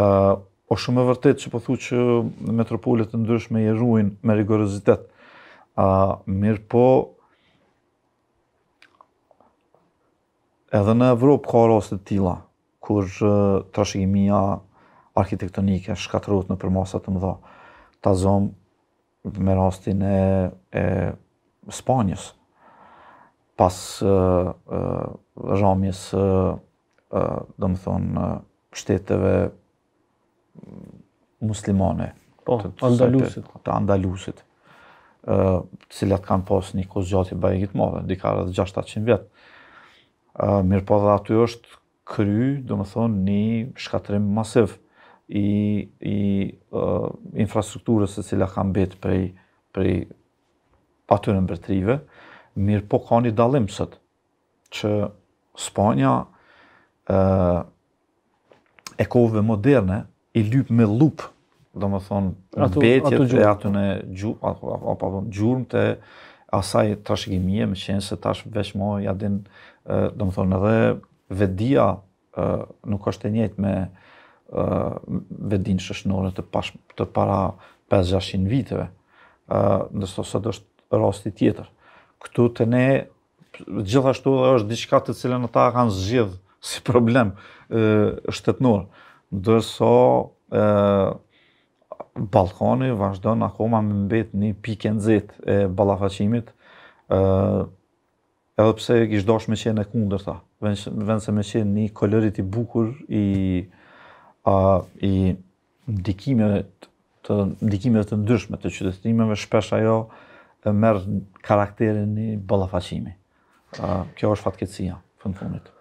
o po shumë e vërtet që përthu po që metropolit të ndryshme i eruin me rigorizitet. Mirë po, edhe në Evropë ka rastet tila, kur trashegimia arkitektonike shkatrot në përmasat të mëdha. Ta zonë me rastin e Spanjës, pas rëmjës, dhe më thonë, shteteve muslimane po, të, të andalusit. Të, të andalusit, uh, cilat kanë pas një kozgjati bajegit madhe, dika edhe 600 vjetë. Uh, mirë po dhe aty është kry, do më thonë, një shkatrim masiv i, i uh, infrastrukturës e cila kanë betë prej, prej atyre në bërtrive, mirë po ka një dalim sëtë, që Spanja uh, e kove moderne, i lyp me lup, do më thonë, në betjet atu e atë në gjurëm të asaj trashëgimie, me qenë se tash veshmoj, adin, do më thonë, edhe vedia nuk është e njëjtë me vedin shëshnore të, pash, të para 5-600 viteve, nështë sot është rosti tjetër. Këtu të ne, gjithashtu dhe është diçka të cilën ata kanë zgjidhë si problem shtetënor dërso e, Balkani vazhdojnë akoma me mbet një pikën zit e balafacimit, edhe pse gjithë dosh me qenë e kundër ta, vend se me qenë një kolorit i bukur i, i ndikimeve të ndikimeve të ndryshme të qytetërimeve, shpesh ajo merr karakterin e balafacimi. Ë kjo është fatkeqësia fund fundit.